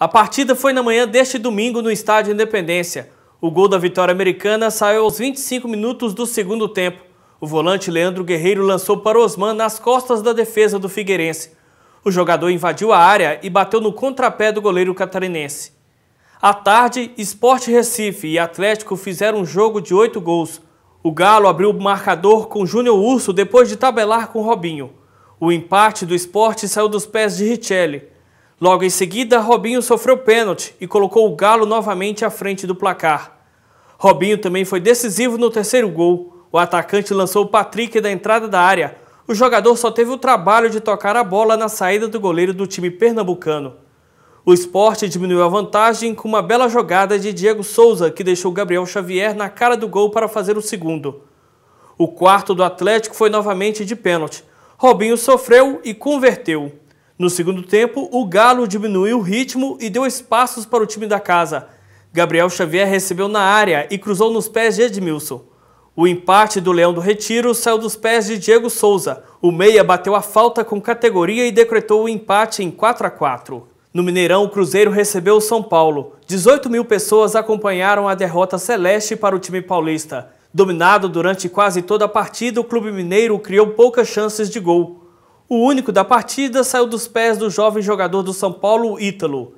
A partida foi na manhã deste domingo no Estádio Independência. O gol da vitória americana saiu aos 25 minutos do segundo tempo. O volante Leandro Guerreiro lançou para Osman nas costas da defesa do Figueirense. O jogador invadiu a área e bateu no contrapé do goleiro catarinense. À tarde, Esporte Recife e Atlético fizeram um jogo de oito gols. O Galo abriu o marcador com Júnior Urso depois de tabelar com Robinho. O empate do esporte saiu dos pés de Richelli. Logo em seguida, Robinho sofreu pênalti e colocou o Galo novamente à frente do placar. Robinho também foi decisivo no terceiro gol. O atacante lançou o Patrick da entrada da área. O jogador só teve o trabalho de tocar a bola na saída do goleiro do time pernambucano. O esporte diminuiu a vantagem com uma bela jogada de Diego Souza, que deixou Gabriel Xavier na cara do gol para fazer o segundo. O quarto do Atlético foi novamente de pênalti. Robinho sofreu e converteu. No segundo tempo, o Galo diminuiu o ritmo e deu espaços para o time da casa. Gabriel Xavier recebeu na área e cruzou nos pés de Edmilson. O empate do Leão do Retiro saiu dos pés de Diego Souza. O meia bateu a falta com categoria e decretou o empate em 4 a 4. No Mineirão, o Cruzeiro recebeu o São Paulo. 18 mil pessoas acompanharam a derrota celeste para o time paulista. Dominado durante quase toda a partida, o clube mineiro criou poucas chances de gol. O único da partida saiu dos pés do jovem jogador do São Paulo, Ítalo.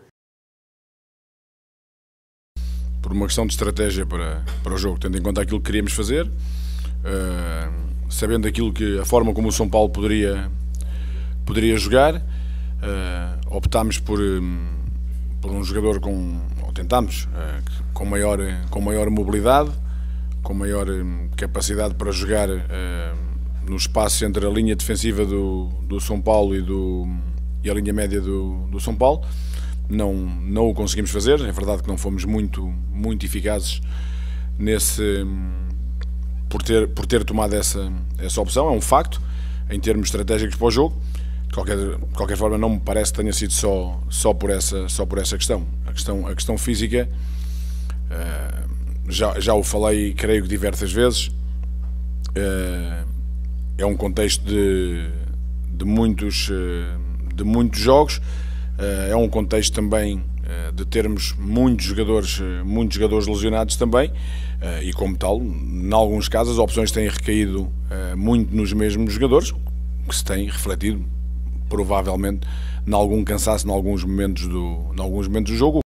Por uma questão de estratégia para, para o jogo, tendo em conta aquilo que queríamos fazer, uh, sabendo aquilo que a forma como o São Paulo poderia, poderia jogar, uh, optámos por, um, eh, por um jogador com, ou tentámos, uh, com, maior, com maior mobilidade, com maior capacidade para jogar no espaço entre a linha defensiva do, do São Paulo e, do, e a linha média do, do São Paulo. Não, não o conseguimos fazer, é verdade que não fomos muito, muito eficazes nesse, por, ter, por ter tomado essa, essa opção, é um facto, em termos estratégicos para o jogo. De qualquer, de qualquer forma, não me parece que tenha sido só, só, por, essa, só por essa questão. A questão, a questão física, eh, já, já o falei, creio que diversas vezes, Uh, é um contexto de, de, muitos, eh, de muitos jogos, eh, é um contexto também eh, de termos muitos jogadores, muitos jogadores lesionados também, e como tal, em alguns casos as opções têm recaído muito nos mesmos jogadores, que se tem refletido provavelmente em algum cansaço, em alguns momentos do, em alguns momentos do jogo.